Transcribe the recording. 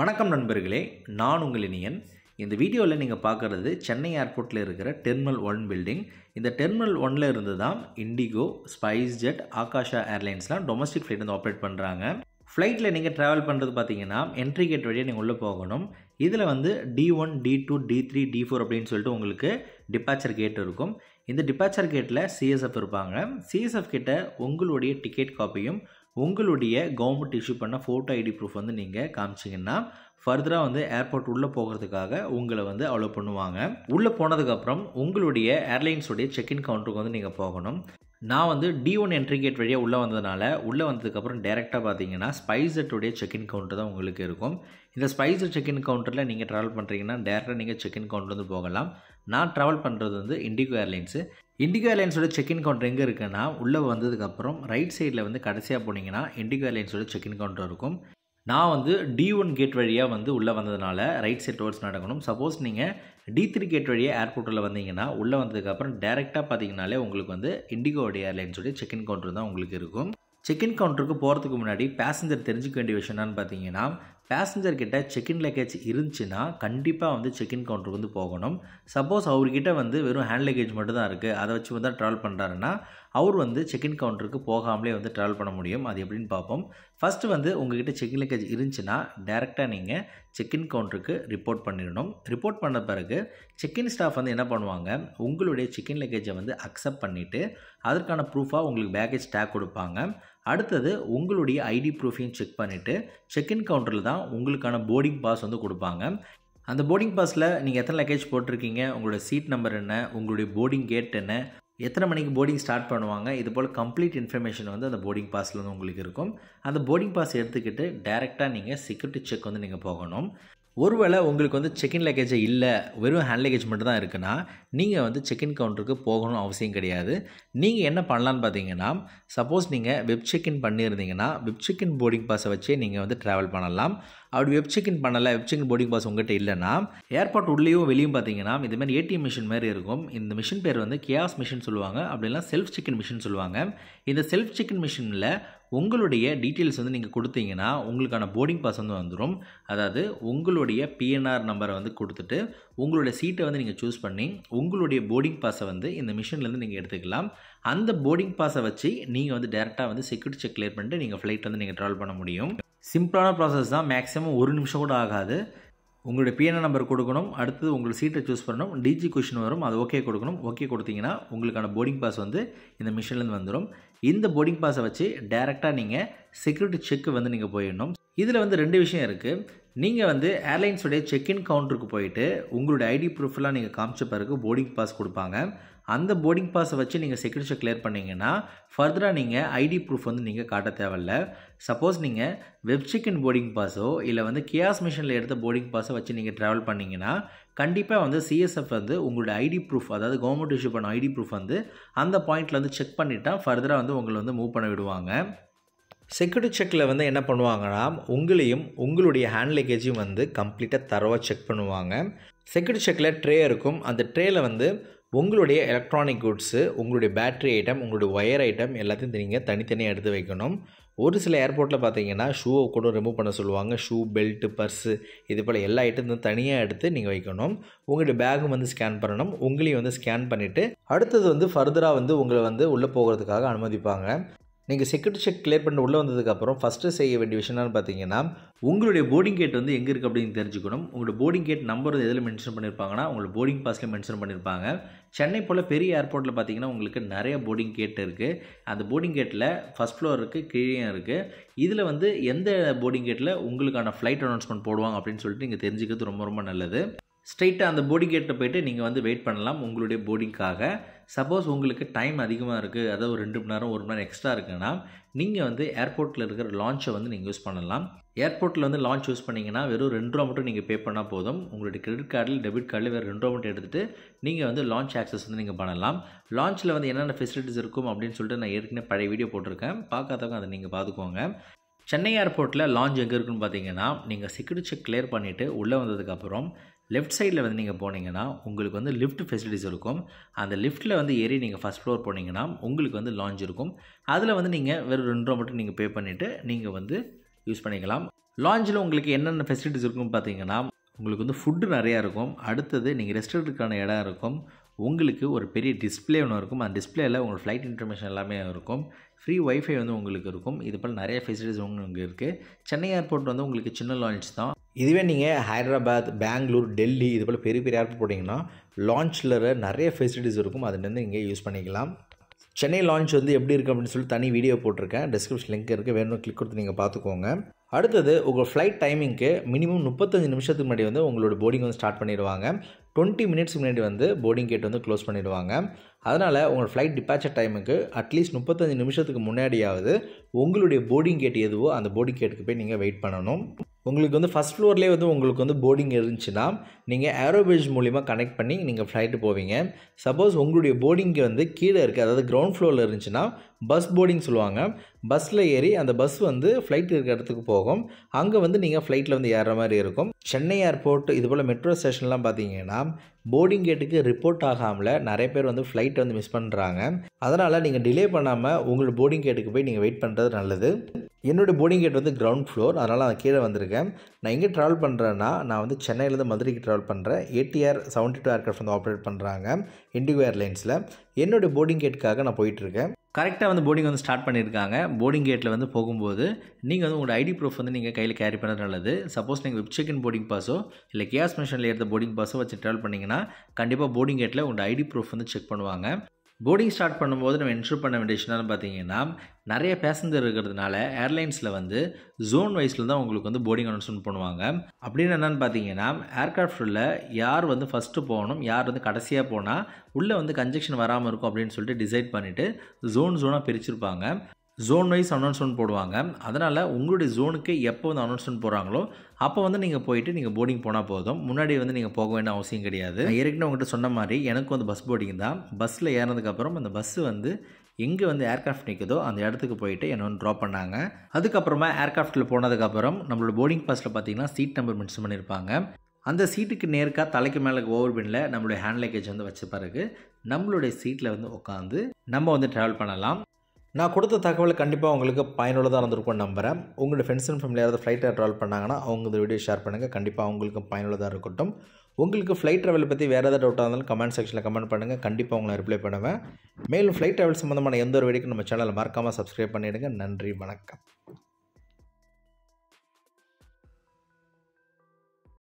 வணக்கம் நண்பர்களே நான் உங்கள் இனியன் இந்த வீடியோவில் நீங்கள் பார்க்குறது சென்னை ஏர்போர்ட்டில் இருக்கிற டெர்மினல் ஒன் பில்டிங் இந்த டெர்மினல் ஒனில் இருந்து தான் இண்டிகோ ஸ்பைஸ் ஜெட் ஆகாஷா ஏர்லைன்ஸ்லாம் டொமஸ்டிக் ஃப்ளைட் வந்து ஆப்ரேட் பண்ணுறாங்க ஃப்ளைட்டில் நீங்கள் ட்ராவல் பண்ணுறது பார்த்தீங்கன்னா என்ட்ரி கேட் வழியாக நீங்கள் உள்ளே போகணும் இதில் வந்து T one T two T three T four அப்படின்னு சொல்லிட்டு உங்களுக்கு டிபாச்சர் கேட் இருக்கும் இந்த டிபாச்சர் கேட்டில் சிஎஸ்எஃப் இருப்பாங்க சிஎஸ்எஃப் கிட்ட உங்களுடைய டிக்கெட் காப்பியும் உங்களுடைய கவர்மெண்ட் இஷ்யூ பண்ண ஃபோட்டோ ஐடி ப்ரூஃப் வந்து நீங்கள் காமிச்சிங்கன்னா ஃபர்தராக வந்து ஏர்போர்ட் உள்ளே போகிறதுக்காக உங்களை வந்து அவ்வளோ பண்ணுவாங்க உள்ளே போனதுக்கப்புறம் உங்களுடைய ஏர்லைன்ஸுடைய செக்இன் கவுண்டருக்கு வந்து நீங்கள் போகணும் நான் வந்து டி ஒன் என்ட்ரி கேட் வழியாக உள்ளே வந்ததுனால உள்ளே வந்ததுக்கப்புறம் டேரெக்டாக பார்த்தீங்கன்னா ஸ்பைசட்டுடைய செக்இன் கவுண்டர் தான் உங்களுக்கு இருக்கும் இந்த ஸ்பைசர் செக்இன் கவுண்டரில் நீங்கள் ட்ராவல் பண்ணுறீங்கன்னா டேரெக்டாக நீங்கள் செக்இன் கவுண்டர் வந்து போகலாம் நான் ட்ராவல் பண்ணுறது வந்து இண்டிகோ ஏர்லைன்ஸு இண்டிகோ ஏர்லைன்ஸோட செக்இன் கவுண்டர் எங்கே இருக்குன்னா உள்ளே வந்ததுக்கப்புறம் ரைட் சைடில் வந்து கடைசியாக போனீங்கன்னா இண்டிகோ ஏர்லைன்ஸோட செக்இன் கவுண்டர் இருக்கும் நான் வந்து டி ஒன் கேட் வழியாக வந்து உள்ளே வந்ததுனால ரைட் சைட் டோர்ஸ் நடக்கணும் சப்போஸ் நீங்கள் டி த்ரீ கேட் வழியாக ஏர்போர்ட்டில் வந்தீங்கன்னா உள்ளே வந்ததுக்கப்புறம் டேரெக்டாக பார்த்தீங்கனாலே உங்களுக்கு வந்து இண்டிகோடைய ஏர்லைன்ஸோடைய செக்இன் கவுண்டர் தான் உங்களுக்கு இருக்கும் செக்இன் கவுண்டருக்கு போகிறதுக்கு முன்னாடி பேசஞ்சர் தெரிஞ்சுக்க வேண்டிய விஷயம் என்னன்னு பார்த்தீங்கன்னா பேசஞ்சர் பேசஞ்சர்கிட்ட செக்இன் லக்கேஜ் இருந்துச்சுன்னா கண்டிப்பாக வந்து செக்இன் கவுண்டருக்கு வந்து போகணும் சப்போஸ் அவர்கிட்ட வந்து வெறும் ஹேண்ட் லக்கேஜ் மட்டும் தான் இருக்குது அதை வச்சு வந்து ட்ராவல் பண்ணுறாருன்னா அவர் வந்து செக்இன் கவுண்டருக்கு போகாமலே வந்து ட்ராவல் பண்ண முடியும் அது எப்படின்னு பார்ப்போம் ஃபஸ்ட்டு வந்து உங்ககிட்ட செக்இன் லக்கேஜ் இருந்துச்சுன்னா டேரெக்டாக நீங்கள் செக்இன் கவுண்டருக்கு ரிப்போர்ட் பண்ணிடணும் ரிப்போர்ட் பண்ண பிறகு செக்இன் ஸ்டாஃப் வந்து என்ன பண்ணுவாங்க உங்களுடைய செக்இன் லக்கேஜை வந்து அக்செப்ட் பண்ணிவிட்டு அதற்கான ப்ரூஃபாக உங்களுக்கு பேக்கேஜ் டேக் கொடுப்பாங்க அடுத்தது உங்களுடைய ஐடி ப்ரூஃபையும் செக் பண்ணிவிட்டு செக்இன் கவுண்டரில் தான் உங்களுக்கான போர்டிங் பாஸ் வந்து கொடுப்பாங்க அந்த போர்டிங் பாஸில் நீங்கள் எத்தனை லக்கேஜ் போட்டிருக்கீங்க உங்களோட சீட் நம்பர் என்ன உங்களுடைய போர்டிங் கேட் என்ன எத்தனை மணிக்கு போர்டிங் ஸ்டார்ட் பண்ணுவாங்க இது போல் கம்ப்ளீட் இன்ஃபர்மேஷன் வந்து அந்த போர்டிங் பாஸில் வந்து உங்களுக்கு இருக்கும் அந்த போர்டிங் பாஸ் எடுத்துக்கிட்டு டேரெக்டாக நீங்கள் செக்யூரிட்டி செக் வந்து நீங்கள் போகணும் ஒருவேளை உங்களுக்கு வந்து செக்இன் லக்கேஜே இல்லை வெறும் ஹேண்ட் லக்கேஜ் மட்டும் தான் இருக்குன்னா நீங்கள் வந்து செக்இன் கவுண்டருக்கு போகணும் அவசியம் கிடையாது நீங்கள் என்ன பண்ணலான்னு பார்த்தீங்கன்னா சப்போஸ் நீங்கள் வெப் செக்இன் பண்ணியிருந்தீங்கன்னா வெப் செக்இன் போர்டிங் பாஸை வச்சே நீங்கள் வந்து ட்ராவல் பண்ணலாம் அப்படி வெப் செக்இன் பண்ணலை வெப் செக்இன் போர்டிங் பாஸ் உங்கள்கிட்ட இல்லைனா ஏர்போர்ட் உள்ளேயும் வெளியும் பார்த்தீங்கன்னா இதுமாதிரி மாதிரி ஏடிஎம் மிஷின் மாதிரி இருக்கும் இந்த மிஷின் பேர் வந்து கியாஸ் மிஷின் சொல்லுவாங்க அப்படின்னா செல்ஃப் செக்இன் மிஷின் சொல்லுவாங்க இந்த செல்ஃப் செக்இன் மிஷினில் உங்களுடைய டீட்டெயில்ஸ் வந்து நீங்கள் கொடுத்தீங்கன்னா உங்களுக்கான போர்டிங் பாஸ் வந்து வந்துடும் அதாவது உங்களுடைய பிஎன்ஆர் நம்பரை வந்து கொடுத்துட்டு உங்களுடைய சீட்டை வந்து நீங்கள் சூஸ் பண்ணி உங்களுடைய போர்டிங் பாஸை வந்து இந்த மிஷின்லேருந்து நீங்கள் எடுத்துக்கலாம் அந்த போர்டிங் பாஸை வச்சு நீங்கள் வந்து டேரெக்டாக வந்து செக்யூரிட்டி செக் கிளியர் பண்ணிட்டு நீங்கள் ஃப்ளைட் வந்து நீங்கள் ட்ராவல் பண்ண முடியும் சிம்பிளான ப்ராசஸ் தான் மேக்ஸிமம் ஒரு நிமிஷம் கூட ஆகாது உங்களுடைய பிஎன்ஐ நம்பர் கொடுக்கணும் அடுத்தது உங்களுக்கு சீட்டை சூஸ் பண்ணணும் டிஜி கொஷின் வரும் அது ஓகே கொடுக்கணும் ஓகே கொடுத்தீங்கன்னா உங்களுக்கான போர்டிங் பாஸ் வந்து இந்த மிஷின்லேருந்து வந்துடும் இந்த போர்டிங் பாஸை வச்சு டேரெக்டாக நீங்கள் செக்யூரிட்டி செக்கு வந்து நீங்கள் போயிடணும் இதில் வந்து ரெண்டு விஷயம் இருக்குது நீங்கள் வந்து ஏர்லைன்ஸுடைய செக்இன் கவுண்டருக்கு போயிட்டு உங்களுடைய ஐடி ப்ரூஃப்லாம் நீங்கள் காமிச்ச பிறகு போர்டிங் பாஸ் கொடுப்பாங்க அந்த போர்டிங் பாஸை வச்சு நீங்கள் செக்யூரிட்டியை கிளியர் பண்ணிங்கன்னா ஃபர்தராக நீங்கள் ஐடி ப்ரூஃப் வந்து நீங்கள் காட்ட தேவையில்ல சப்போஸ் நீங்கள் வெப்சிக்கன் போர்டிங் பாஸோ இல்லை வந்து கியாஸ் மிஷினில் எடுத்த போர்டிங் பாஸை வச்சு நீங்கள் ட்ராவல் பண்ணிங்கன்னா கண்டிப்பாக வந்து சிஎஸ்எஃப் வந்து உங்களோட ஐடி ப்ரூஃப் அதாவது கவர்மெண்ட் இஷ்யூ பண்ண ஐடி ப்ரூஃப் வந்து அந்த பாயிண்டில் வந்து செக் பண்ணிட்டா ஃபர்தராக வந்து உங்களை வந்து மூவ் பண்ண விடுவாங்க செக்யூரிட்டி செக்கில் வந்து என்ன பண்ணுவாங்கன்னா உங்களையும் உங்களுடைய ஹேண்ட் லக்கேஜையும் வந்து கம்ப்ளீட்டாக தரவாக செக் பண்ணுவாங்க செக்யூரிட்டி செக்கில் ட்ரே இருக்கும் அந்த ட்ரேயில் வந்து உங்களுடைய எலக்ட்ரானிக் குட்ஸு உங்களுடைய பேட்ரி ஐட்டம் உங்களுடைய ஒயர் ஐட்டம் எல்லாத்தையும் நீங்கள் தனித்தனியாக எடுத்து வைக்கணும் ஒரு சில ஏர்போர்ட்டில் பார்த்தீங்கன்னா ஷூவை கூட ரிமூவ் பண்ண சொல்லுவாங்க ஷூ பெல்ட்டு பர்ஸு இது போல் எல்லா ஐட்டத்தையும் தனியாக எடுத்து நீங்கள் வைக்கணும் உங்களுடைய பேகும் வந்து ஸ்கேன் பண்ணணும் உங்களையும் வந்து ஸ்கேன் பண்ணிவிட்டு அடுத்தது வந்து ஃபர்தராக வந்து உங்களை வந்து உள்ளே போகிறதுக்காக அனுமதிப்பாங்க நீங்கள் செக்யூரிட்டி செக் கிளியர் பண்ணி உள்ளே வந்ததுக்கப்புறம் ஃபஸ்ட்டு செய்ய வேண்டிய விஷயம்னு பார்த்தீங்கன்னா உங்களுடைய போர்டிங் கேட் வந்து எங்கே இருக்குது அப்படின்னு தெரிஞ்சுக்கணும் உங்களோட போர்டிங் கேட் நம்பர் எதில் மென்ஷன் பண்ணியிருப்பாங்கன்னா உங்களோட போர்டிங் பாஸில் மென்ஷன் பண்ணியிருப்பாங்க சென்னை போல் பெரிய ஏர்போர்ட்டில் பார்த்திங்கன்னா உங்களுக்கு நிறைய போர்டிங் கேட் இருக்குது அந்த போர்டிங் கேட்டில் ஃபஸ்ட் ஃப்ளோர் இருக்குது கீழே இருக்குது இதில் வந்து எந்த போர்டிங் கேட்டில் உங்களுக்கான ஃப்ளைட் அனௌன்ஸ்மெண்ட் போடுவாங்க அப்படின்னு சொல்லிட்டு நீங்கள் தெரிஞ்சுக்கிறது ரொம்ப ரொம்ப நல்லது ஸ்ட்ரைட்டாக அந்த போர்டிங் கேட்டில் போய்ட்டு நீங்கள் வந்து வெயிட் பண்ணலாம் உங்களுடைய போர்டிங்க்காக சப்போஸ் உங்களுக்கு டைம் அதிகமாக இருக்குது அதாவது ஒரு ரெண்டு மணி நேரம் ஒரு மணி நேரம் எக்ஸ்ட்ரா இருக்குன்னா நீங்கள் வந்து ஏர்போர்ட்டில் இருக்கிற லான்ச்சை வந்து நீங்கள் யூஸ் பண்ணலாம் ஏர்போர்ட்டில் வந்து லான்ச் யூஸ் பண்ணிங்கன்னா வெறும் ரெண்டு ரூபா மட்டும் நீங்கள் பே பண்ணால் போதும் உங்களுடைய கிரெடிட் கார்டில் டெபிட் கார்டில் வேறு ரெண்டு ரூபா மட்டும் எடுத்துகிட்டு நீங்கள் வந்து லான்ச் ஆக்சஸ் வந்து நீங்கள் பண்ணலாம் லான்ச்சில் வந்து என்னென்ன ஃபெசிலிட்டிஸ் இருக்கும் அப்படின்னு சொல்லிட்டு நான் ஏற்கனவே பழைய வீடியோ போட்டிருக்கேன் பார்க்காதவங்க அதை நீங்கள் பார்த்துக்கோங்க சென்னை ஏர்போர்ட்டில் லான்ச் எங்கே இருக்குன்னு பார்த்தீங்கன்னா நீங்கள் செக்யூரிட்டி செக் கிளியர் பண்ணிவிட்டு உள்ளே வந்ததுக்கப்புறம் லெஃப்ட் சைடில் வந்து நீங்கள் போனீங்கன்னா உங்களுக்கு வந்து லிஃப்ட் ஃபெசிலிட்டிஸ் இருக்கும் அந்த லிஃப்ட்டில் வந்து ஏறி நீங்கள் ஃபஸ்ட் ஃப்ளோர் போனீங்கன்னா உங்களுக்கு வந்து லான்ச் இருக்கும் அதில் வந்து நீங்கள் வெறும் ரெண்டு ரூபா மட்டும் நீங்கள் பே பண்ணிவிட்டு நீங்கள் வந்து யூஸ் பண்ணிக்கலாம் லாஞ்சில் உங்களுக்கு என்னென்ன ஃபெசிலிட்டிஸ் இருக்குன்னு பார்த்தீங்கன்னா உங்களுக்கு வந்து ஃபுட்டு நிறையா இருக்கும் அடுத்தது நீங்கள் ரெஸ்ட் எடுக்கிறதுக்கான இடம் இருக்கும் உங்களுக்கு ஒரு பெரிய டிஸ்பிளே ஒன்று இருக்கும் அந்த டிஸ்பிளேயில் உங்கள் ஃப்ளைட் இன்ஃபர்மேஷன் எல்லாமே இருக்கும் ஃப்ரீ ஒய்ஃபை வந்து உங்களுக்கு இருக்கும் இது போல் நிறைய ஃபெசிலிட்டிஸ் உங்களுக்கு இருக்குது சென்னை ஏர்போர்ட் வந்து உங்களுக்கு சின்ன லான்ச் தான் இதுவே நீங்கள் ஹைதராபாத் பெங்களூர் டெல்லி இது போல் பெரிய பெரிய ஏர்போர்ட் போட்டிங்கன்னா லான்ச்சில் நிறைய ஃபெசிலிட்டிஸ் இருக்கும் அதுலேருந்து இங்கே நீங்கள் யூஸ் பண்ணிக்கலாம் சென்னை லான்ச் வந்து எப்படி இருக்குது அப்படின்னு சொல்லி தனி வீடியோ போட்டிருக்கேன் டிஸ்கிரிப்ஷன் லிங்க் இருக்குது வேணும் கிளிக் கொடுத்து நீங்கள் பார்த்துக்கோங்க அடுத்தது உங்கள் ஃப்ளைட் டைமிங்க்கு மினிமம் முப்பத்தஞ்சு நிமிஷத்துக்கு முன்னாடி வந்து உங்களோட போர்டிங் வந்து ஸ்டார்ட் பண்ணிடுவாங்க டுவெண்ட்டி மினிட்ஸ் முன்னாடி வந்து போர்டிங் கேட் வந்து க்ளோஸ் பண்ணிவிடுவாங்க அதனால் உங்கள் ஃப்ளைட் டிபார்ச்சர் டைமுக்கு அட்லீஸ்ட் முப்பத்தஞ்சு நிமிஷத்துக்கு முன்னாடியாவது உங்களுடைய போர்டிங் கேட் எதுவோ அந்த போர்டிங் கேட்டுக்கு போய் நீங்கள் வெயிட் பண்ணணும் உங்களுக்கு வந்து ஃபஸ்ட் ஃப்ளோர்லேயே வந்து உங்களுக்கு வந்து போர்டிங் இருந்துச்சுன்னா நீங்கள் ஏரோபிரிட்ஜ் மூலிமா கனெக்ட் பண்ணி நீங்கள் ஃப்ளைட்டு போவீங்க சப்போஸ் உங்களுடைய போர்டிங்கு வந்து கீழே இருக்குது அதாவது கிரவுண்ட் ஃப்ளோரில் இருந்துச்சுன்னா பஸ் போர்டிங் சொல்லுவாங்க பஸ்ஸில் ஏறி அந்த பஸ் வந்து ஃப்ளைட் இருக்கிற இடத்துக்கு போகும் அங்கே வந்து நீங்கள் ஃப்ளைட்டில் வந்து ஏறுற மாதிரி இருக்கும் சென்னை ஏர்போர்ட் இது போல் மெட்ரோ ஸ்டேஷன்லாம் பார்த்தீங்கன்னா போர்டிங் கேட்டுக்கு ரிப்போர்ட் ஆகாமல் நிறைய பேர் வந்து ஃப்ளைட்டை வந்து மிஸ் பண்ணுறாங்க அதனால் நீங்கள் டிலே பண்ணாமல் உங்களுக்கு போர்டிங் கேட்டுக்கு போய் நீங்கள் வெயிட் பண்ணுறது நல்லது என்னுடைய போர்டிங் கேட் வந்து கிரவுண்ட் ஃப்ளோர் அதனால் நான் கீழே வந்திருக்கேன் நான் எங்கே ட்ராவல் பண்ணுறேன்னா நான் வந்து சென்னையிலேருந்து மதுரைக்கு ட்ராவல் பண்ணுறேன் ஏடிஆர் செவன்ட்டி டூ ஏர்க்ராஃப்ட் வந்து ஆப்ரேட் பண்ணுறாங்க இண்டிகோ ஏர்லைன்ஸில் என்னுடைய போர்டிங் கேட்டுக்காக நான் போயிட்டுருக்கேன் கரெக்டாக வந்து போர்டிங் வந்து ஸ்டார்ட் பண்ணியிருக்காங்க போர்டிங் கேட்டில் வந்து போகும்போது நீங்கள் வந்து உங்களோட ஐடி ப்ரூஃப் வந்து நீங்கள் கையில் கேரி பண்ணுறது நல்லது சப்போஸ் நீங்கள் வெப் போர்டிங் பாஸோ இல்லை கேஸ் மிஷினில் எடுத்த போர்டிங் பாஸோ வச்சு ட்ராவல் பண்ணிங்கன்னா கண்டிப்பாக போர்டிங் கேட்டில் உங்களோட ஐடி ப்ரூஃப் வந்து செக் பண்ணுவாங்க போர்டிங் ஸ்டார்ட் பண்ணும்போது நம்ம என்ஷூர் பண்ண வேண்டிய பார்த்தீங்கன்னா நிறைய பேசஞ்சர் இருக்கிறதுனால ஏர்லைன்ஸில் வந்து ஜோன் வைஸில் தான் உங்களுக்கு வந்து போர்டிங் அனௌன்ஸ்மெண்ட் பண்ணுவாங்க அப்படின்னு என்னென்னு பார்த்தீங்கன்னா ஏர்க்ராஃப்டில் யார் வந்து ஃபஸ்ட்டு போகணும் யார் வந்து கடைசியாக போனால் உள்ளே வந்து கன்ஜெக்ஷன் வராமல் இருக்கும் அப்படின்னு சொல்லிட்டு டிசைட் பண்ணிவிட்டு ஜோன் ஜோனாக பிரிச்சிருப்பாங்க ஜோன் வைஸ் அனௌன்ஸ்மெண்ட் போடுவாங்க அதனால் உங்களுடைய ஜோனுக்கு எப்போ வந்து அனௌன்ஸ்மெண்ட் போடுறாங்களோ அப்போ வந்து நீங்கள் போயிட்டு நீங்கள் போர்டிங் போனால் போதும் முன்னாடி வந்து நீங்கள் போக வேண்டிய அவசியம் கிடையாது ஏற்கனவே உங்கள்கிட்ட சொன்ன மாதிரி எனக்கு வந்து பஸ் போர்டிங் தான் பஸ்ஸில் ஏறினதுக்கப்புறம் அந்த பஸ்ஸு வந்து எங்கே வந்து ஏர்க்ராஃப்ட் நிற்குதோ அந்த இடத்துக்கு போயிட்டு என்ன வந்து ட்ராப் பண்ணாங்க அதுக்கப்புறமா ஏர்க்ராஃப்ட்டில் போனதுக்கப்புறம் நம்மளோட போர்டிங் பாஸில் பார்த்தீங்கன்னா சீட் நம்பர் மென்ஷன் பண்ணியிருப்பாங்க அந்த சீட்டுக்கு நேருக்காக தலைக்கு மேலே ஓவர் பின்ல நம்மளுடைய ஹேண்ட் லக்கேஜ் வந்து வச்ச பிறகு நம்மளுடைய சீட்டில் வந்து உட்காந்து நம்ம வந்து ட்ராவல் பண்ணலாம் நான் கொடுத்த தகவல் கண்டிப்பாக உங்களுக்கு பயனுள்ளதாக இருந்திருக்கும் நம்புகிறேன் உங்களோட ஃப்ரெண்ட்ஸ் அண்ட் ஃபேமிலி யாராவது ஃப்ளைட்டில் ட்ராவல் பண்ணாங்கன்னா அவங்க இந்த வீடியோ ஷேர் பண்ணுங்கள் கண்டிப்பாக அவங்களுக்கும் பயனுள்ளதாக இருக்கட்டும் உங்களுக்கு ஃப்ளைட் ட்ராவல் பற்றி வேறு ஏதாவது டவுட்டாக இருந்தாலும் கமெண்ட் செக்ஷனில் கமெண்ட் பண்ணுங்கள் கண்டிப்பாக உங்களை ரிப்ளை பண்ணுவேன் மேலும் ஃப்ளைட் ட்ராவல் சம்மந்தமான எந்த ஒரு வீடியோக்கும் நம்ம சேனலை மறக்காமல் சப்ஸ்கிரைப் பண்ணிவிடுங்க நன்றி வணக்கம்